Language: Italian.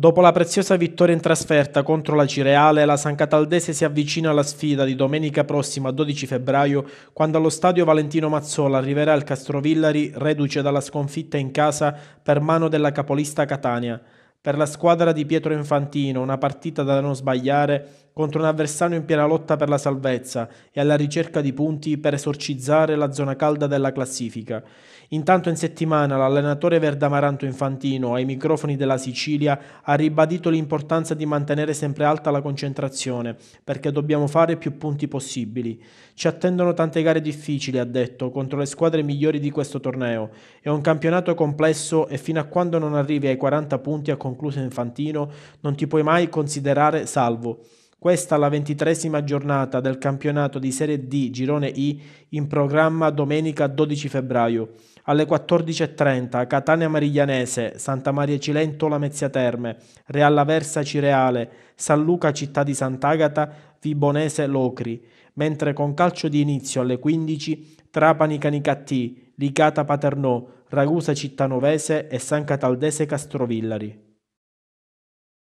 Dopo la preziosa vittoria in trasferta contro la Cireale, la San Cataldese si avvicina alla sfida di domenica prossima 12 febbraio, quando allo stadio Valentino Mazzola arriverà il Castrovillari, reduce dalla sconfitta in casa per mano della capolista Catania. Per la squadra di Pietro Infantino, una partita da non sbagliare contro un avversario in piena lotta per la salvezza e alla ricerca di punti per esorcizzare la zona calda della classifica. Intanto in settimana l'allenatore verdamaranto Infantino ai microfoni della Sicilia ha ribadito l'importanza di mantenere sempre alta la concentrazione perché dobbiamo fare più punti possibili. Ci attendono tante gare difficili, ha detto, contro le squadre migliori di questo torneo. È un campionato complesso e fino a quando non arrivi ai 40 punti, ha concluso Infantino, non ti puoi mai considerare salvo. Questa la ventitresima giornata del campionato di Serie D Girone I in programma domenica 12 febbraio. Alle 14.30 Catania Mariglianese, Santa Maria Cilento Lamezia Terme, Real Aversa Cireale, San Luca Città di Sant'Agata, Vibonese Locri, mentre con calcio di inizio alle 15 Trapani Canicattì, Licata Paternò, Ragusa Cittanovese e San Cataldese Castrovillari.